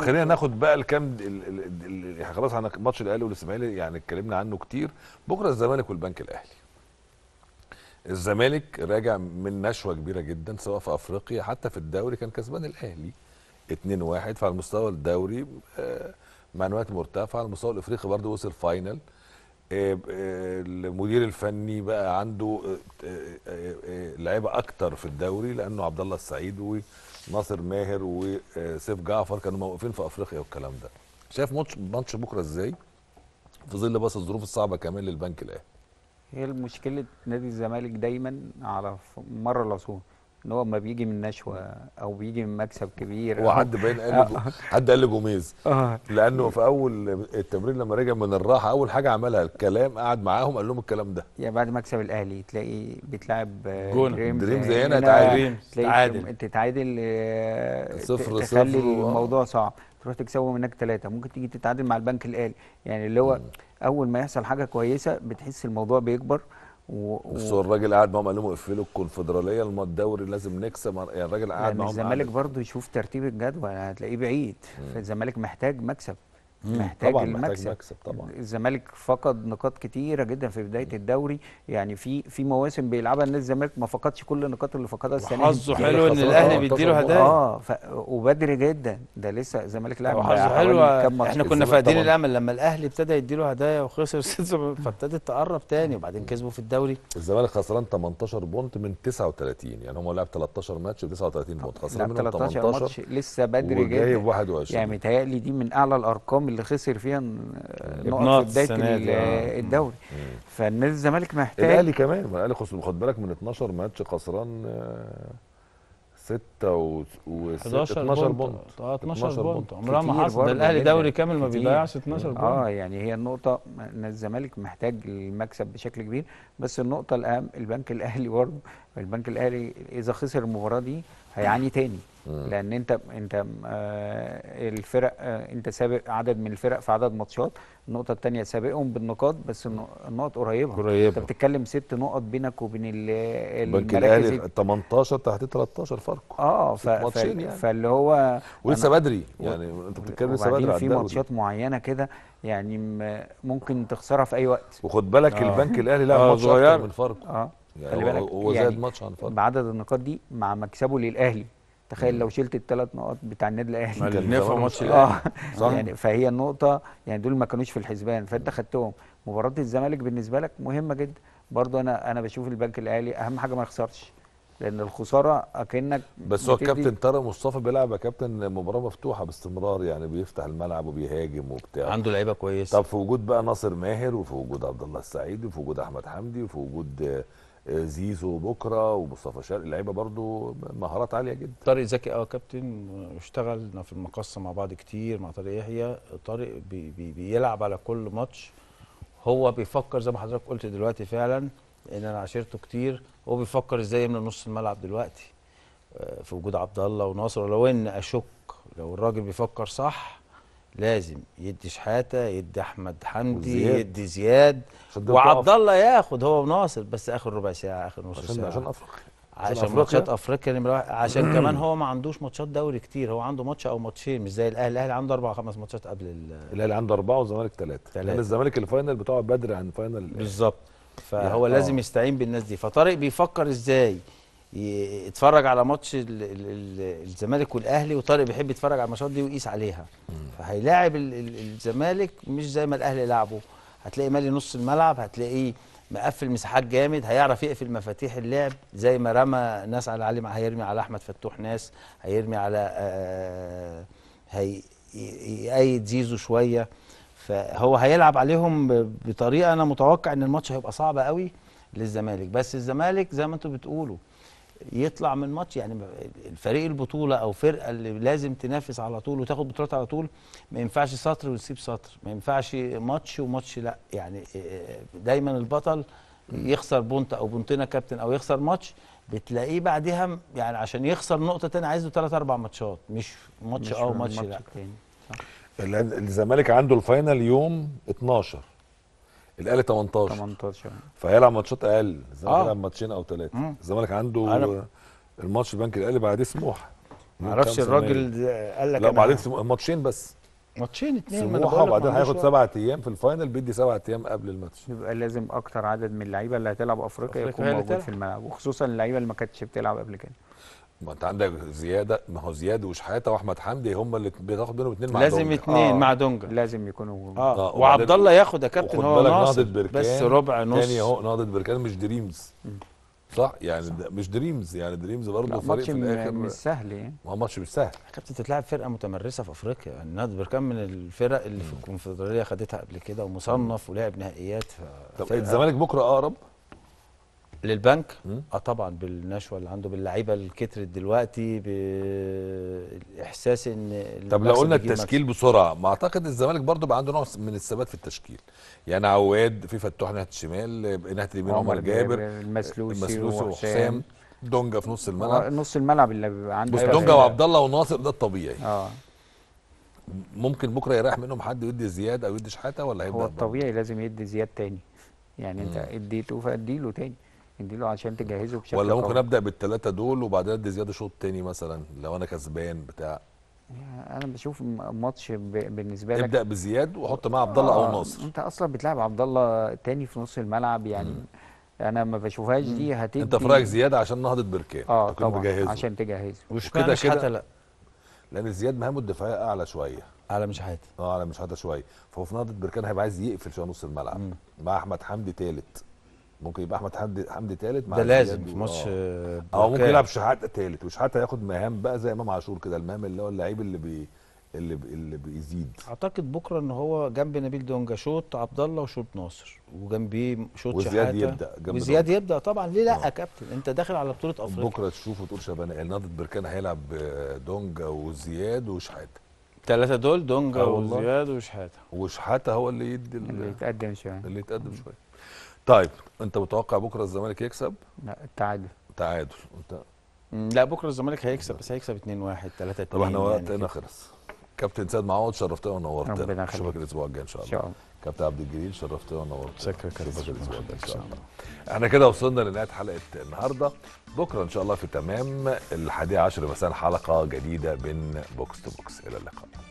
خلينا ناخد بقى الكام يعني خلاص عن ماتش الاهلي والاسماعيلي يعني اتكلمنا عنه كتير بكره الزمالك والبنك الاهلي الزمالك راجع من نشوه كبيره جدا سواء في افريقيا حتى في الدوري كان كسبان الاهلي 2-1 فعلى المستوى الدوري آه، معنويات مرتفعه على المستوى الافريقي برضه وصل فاينل آه، آه، المدير الفني بقى عنده آه، لعيبه اكتر في الدوري لانه عبد الله السعيد وناصر ماهر وسيف جعفر كانوا موقفين في افريقيا والكلام ده شايف ماتش ماتش بكره ازاي في ظل بس الظروف الصعبه كمان للبنك الاهلي هي مشكله نادي الزمالك دايما على مر العصور ان هو ما بيجي من نشوه او بيجي من مكسب كبير وحد باين قال حد قال جوميز آه. لانه في اول التمرين لما رجع من الراحه اول حاجه عملها الكلام قعد معاهم قال لهم الكلام ده يعني بعد مكسب الاهلي تلاقي بيتلعب دريمز دريمز هنا تعادل تتعادل آه، صفر صفر الموضوع صعب تروح تكسبهم هناك ثلاثه ممكن تيجي تتعادل مع البنك الاهلي يعني اللي هو اول ما يحصل حاجه كويسه بتحس الموضوع بيكبر و... بس هو الراجل قاعد معاهم قال لهم اقفلوا الكونفدراليه الدوري لازم نكسب يعني الراجل قاعد يعني معاهم الزمالك برضه يشوف ترتيب الجدول هتلاقيه بعيد فالزمالك محتاج مكسب محتاج طبعا المكسب محتاج مكسب طبعا الزمالك فقد نقاط كتيره جدا في بدايه الدوري يعني في في مواسم بيلعبها النادي الزمالك ما فقدش كل النقاط اللي فقدها السنه دي حظه حلو ان الاهلي بيديله هدايا اه ف... وبدري جدا ده لسه الزمالك لاعب حظه حلو احنا كنا فاقدين الامل لما الاهلي ابتدى يديله هدايا وخسر فابتدت تقرب تاني وبعدين كسبوا في الدوري الزمالك خسران 18 بونت من 39 يعني هم لعب 13 ماتش ب 39 بونت خسران منهم 18 ماتش لسه بدري جدا وجايب 21 يعني متهيألي دي من اعلى الارقام اللي خسر فيها نقط في بدايه آه. الدوري فالنادي الزمالك محتاج الاهلي كمان الاهلي خد بالك من 12 ماتش خسران 6 آه، و 12 بونت اه 12 بونت عمرها ما حصل ده الاهلي يعني دوري كامل ما بيضيعش 12 بونت اه يعني هي النقطه ان الزمالك محتاج المكسب بشكل كبير بس النقطه الاهم البنك الاهلي برضه البنك الاهلي اذا خسر المباراه دي هيعاني تاني لان انت انت آه، الفرق آه، انت سابق عدد من الفرق في عدد ماتشات النقطه الثانيه سابقهم بالنقاط بس النقط قريبه قريبه انت بتتكلم ست نقط بينك وبين البنك الاهلي 18 تحت 13 فرق اه ف... ف... يعني. فاللي هو ولسه أنا... بدري يعني و... انت بتتكلم لسه بدري في ماتشات معينه كده يعني ممكن تخسرها في اي وقت وخد بالك آه. البنك الاهلي لا آه ماتش اكتر من فرق اه يعني خلي بالك هو زاد يعني ماتش عن فضل بعدد النقاط دي مع مكسبه للاهلي تخيل لو شلت الثلاث نقاط بتاع النادي الاهلي كان نفع ماتش اه يعني فهي النقطه يعني دول ما كانوش في الحسبان فانت خدتهم مباراه الزمالك بالنسبه لك مهمه جدا برضه انا انا بشوف البنك الاهلي اهم حاجه ما يخسرش لان الخساره اكنك بس هو الكابتن طارق مصطفى بيلعب يا كابتن مباراه مفتوحه باستمرار يعني بيفتح الملعب وبيهاجم وبتاع عنده لعيبه كويسه طب في وجود بقى ناصر ماهر وفي وجود عبد الله السعيد وفي وجود احمد حمدي وفي وجود آه، زيزو بكره ومصطفى شرقي لعيبه برضو مهارات عاليه جدا طارق زكي اه كابتن اشتغلنا في المقصه مع بعض كتير مع طارق يحيى طارق بي بي بيلعب على كل ماتش هو بيفكر زي ما حضرتك قلت دلوقتي فعلا لان انا عاشرته كتير هو بيفكر ازاي يملى نص الملعب دلوقتي آه، في وجود عبد الله وناصر ولو ان اشك لو الراجل بيفكر صح لازم يدي شحاته يدي احمد حمدي زياد. يدي زياد وعبد الله ياخد هو وناصر بس اخر ربع ساعه اخر نص ساعه عشان افريقيا عشان ماتشات افريقيا نمره عشان كمان هو ما عندوش ماتشات دوري كتير هو عنده ماتش او ماتشين مش زي الاهلي الاهلي عنده اربع خمس ماتشات قبل الاهلي عنده اربعه والزمالك ثلاثه الزمالك الفاينل بتاعه بدري عن فاينل بالظبط فهو أوه. لازم آه. يستعين بالناس دي فطارق بيفكر ازاي يتفرج على ماتش الزمالك والاهلي وطارق بيحب يتفرج على الماتشات دي ويقيس عليها فهيلاعب الزمالك مش زي ما الاهلي لعبه هتلاقي مالي نص الملعب هتلاقيه مقفل مساحات جامد هيعرف يقفل مفاتيح اللعب زي ما رمى ناس على علي هيرمي على احمد فتوح ناس هيرمي على آه، هيقيد زيزو شويه فهو هيلعب عليهم بطريقه انا متوقع ان الماتش هيبقى صعب قوي للزمالك بس الزمالك زي ما انتم بتقولوا يطلع من ماتش يعني فريق البطوله او فرقه اللي لازم تنافس على طول وتاخد بطولات على طول ما ينفعش سطر وتسيب سطر ما ينفعش ماتش وماتش لا يعني دايما البطل يخسر بونت او بونتنا كابتن او يخسر ماتش بتلاقيه بعدها يعني عشان يخسر نقطه تاني عايز له 3 4 ماتشات مش ماتش اه وماتش لا تاني. الزمالك عنده الفاينل يوم 12 الاهلي 18 18 فهيلعب ماتشات اقل الزمالك آه. هيلعب آه. ماتشين او ثلاثه الزمالك عنده أنا... الماتش البنك الاهلي بعديه سموحه ما اعرفش الراجل قال لك لا بعدين سمو... ماتشين بس ماتشين اثنين سموحه وبعدين هياخد سبع ايام في الفاينل بيدي سبع ايام قبل الماتش يبقى لازم اكتر عدد من اللعيبه اللي هتلعب افريقيا, أفريقيا يكون موجود في الملعب وخصوصا اللعيبه اللي ما كانتش بتلعب قبل كده ما انت عندك زياده ما هو زياد وشحاته واحمد حمدي هم اللي بتاخد منهم اثنين مع دونجا لازم اثنين آه. مع دونجا لازم يكونوا اه, آه. وعبد الله ياخد يا كابتن هو ناصر بس ربع نص تاني اهو نهضه بركان مش دريمز صح يعني صح. مش دريمز يعني دريمز برضه فريق في الاخر مش سهل يعني ما هو ماتش مش سهل يا كابتن تتلعب فرقه متمرسه في افريقيا يعني نادي بركان من الفرق اللي في الكونفدراليه خدتها قبل كده ومصنف ولعب نهائيات طب الزمالك بكره اقرب للبنك اه طبعا بالنشوه اللي عنده باللعيبه اللي كترت دلوقتي باحساس ان طب لو قلنا التشكيل مكسب. بسرعه ما اعتقد الزمالك برضو بقى عنده نوع من الثبات في التشكيل يعني عواد في فتوح ناحيه الشمال ناحيه اليمين عمر جابر المسلوسي آه، المسلوسي وحسام دونجا في نص الملعب نص الملعب اللي بيبقى عنده بص دونجا وعبد الله وناصر ده الطبيعي اه ممكن بكره يريح منهم حد يدي زياد او يدي شحاته ولا هيبدا هو الطبيعي لازم يدي زياد تاني يعني انت اديته فاديله تاني نديله عشان تجهزه بشكل ولا ممكن ابدا بالثلاثه دول وبعدين ادي زياده شوط تاني مثلا لو انا كسبان بتاع يعني انا بشوف ماتش بالنسبه لك ابدا بزياد واحط معاه عبد الله آه او ناصر انت اصلا بتلعب عبد الله تاني في نص الملعب يعني مم. انا ما بشوفهاش دي هتدي انت في رايك زياد عشان نهضه بركان اه طبعا بجهزه. عشان تجهزه مش كده كده لا لان زياد مهامه الدفاعيه اعلى شويه اعلى من شحاته اه اعلى من شحاته شويه فهو في نهضه بركان هيبقى عايز يقفل شويه نص الملعب مم. مع احمد حمدي ثالث ممكن يبقى احمد حمدي حمدي ثالث ده لازم في ماتش اه أو آه، ممكن يلعب شحاته ثالث وشحاته ياخد مهام بقى زي امام عاشور كده المهام اللي هو اللعيب اللي بي اللي ب... اللي بيزيد اعتقد بكره ان هو جنب نبيل دونجا شوط عبد الله وشوط ناصر وجنبيه شوط شحاته وزياد يبدا جنب وزياد دونجا. يبدا طبعا ليه لا يا آه. كابتن انت داخل على بطوله افريقيا بكره تشوف وتقول شباب يعني نهضه بركان هيلعب آه، دونجا وزياد وشحاته الثلاثه دول دونجا وزياد وشحاته وشحاته هو اللي يدي اللي يتقدم شويه اللي يتقدم شويه طيب انت متوقع بكره الزمالك يكسب؟ لا التعادل تعادل انت لا بكره الزمالك هيكسب بس هيكسب 2 1 3 2 طب احنا يعني وقتنا خلص كابتن سيد معوض شرفتنا ونورتنا ربنا يخليك نشوفك الاسبوع الجاي ان شاء الله, الله. كابتن عبد الجليل شرفتنا ونورتنا شكرا نشوفك الاسبوع الجاي ان شاء الله احنا كده وصلنا لنهايه حلقه النهارده بكره ان شاء الله في تمام الحادية عشر مساء حلقه جديده من بوكس تو بوكس الى اللقاء